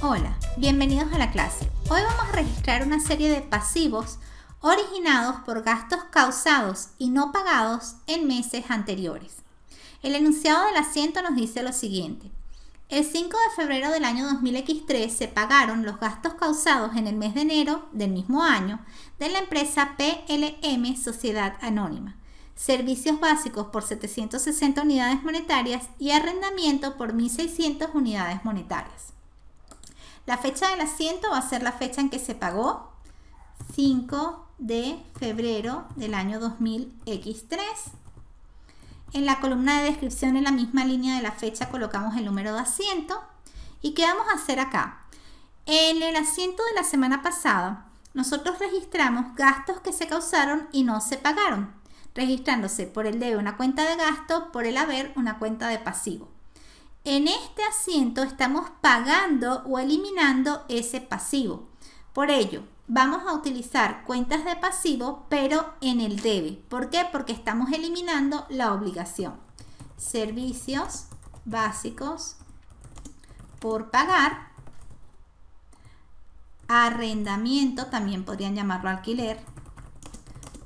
Hola, bienvenidos a la clase. Hoy vamos a registrar una serie de pasivos originados por gastos causados y no pagados en meses anteriores. El enunciado del asiento nos dice lo siguiente. El 5 de febrero del año 2013 se pagaron los gastos causados en el mes de enero del mismo año de la empresa PLM Sociedad Anónima. Servicios básicos por 760 unidades monetarias y arrendamiento por 1.600 unidades monetarias. La fecha del asiento va a ser la fecha en que se pagó, 5 de febrero del año 2000X3. En la columna de descripción, en la misma línea de la fecha, colocamos el número de asiento. ¿Y qué vamos a hacer acá? En el asiento de la semana pasada, nosotros registramos gastos que se causaron y no se pagaron, registrándose por el debe una cuenta de gasto, por el haber una cuenta de pasivo en este asiento estamos pagando o eliminando ese pasivo. Por ello, vamos a utilizar cuentas de pasivo, pero en el debe. ¿Por qué? Porque estamos eliminando la obligación. Servicios básicos por pagar. Arrendamiento, también podrían llamarlo alquiler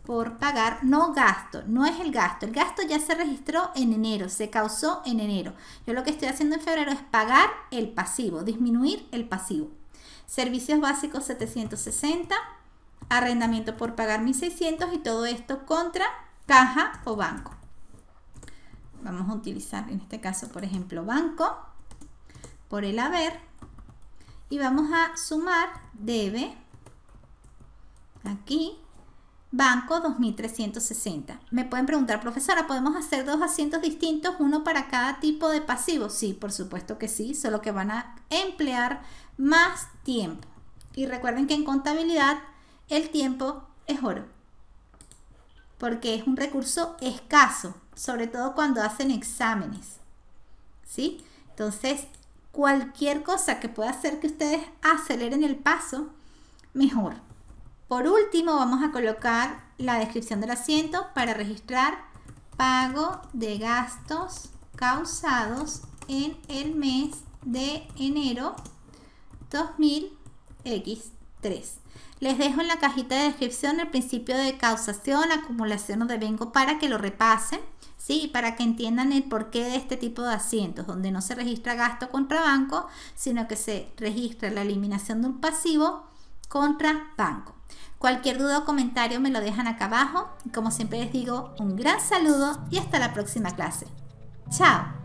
por pagar, no gasto, no es el gasto. El gasto ya se registró en enero, se causó en enero. Yo lo que estoy haciendo en febrero es pagar el pasivo, disminuir el pasivo. Servicios básicos 760, arrendamiento por pagar 1600 y todo esto contra caja o banco. Vamos a utilizar en este caso, por ejemplo, banco por el haber y vamos a sumar debe aquí Banco 2360. Me pueden preguntar, profesora, ¿podemos hacer dos asientos distintos, uno para cada tipo de pasivo? Sí, por supuesto que sí, solo que van a emplear más tiempo. Y recuerden que en contabilidad el tiempo es oro, porque es un recurso escaso, sobre todo cuando hacen exámenes. ¿Sí? Entonces, cualquier cosa que pueda hacer que ustedes aceleren el paso, mejor. Por último, vamos a colocar la descripción del asiento para registrar pago de gastos causados en el mes de enero 2000X3. Les dejo en la cajita de descripción el principio de causación, acumulación o vengo para que lo repasen, ¿sí? Para que entiendan el porqué de este tipo de asientos, donde no se registra gasto contra banco, sino que se registra la eliminación de un pasivo contra banco. Cualquier duda o comentario me lo dejan acá abajo. Como siempre les digo, un gran saludo y hasta la próxima clase. ¡Chao!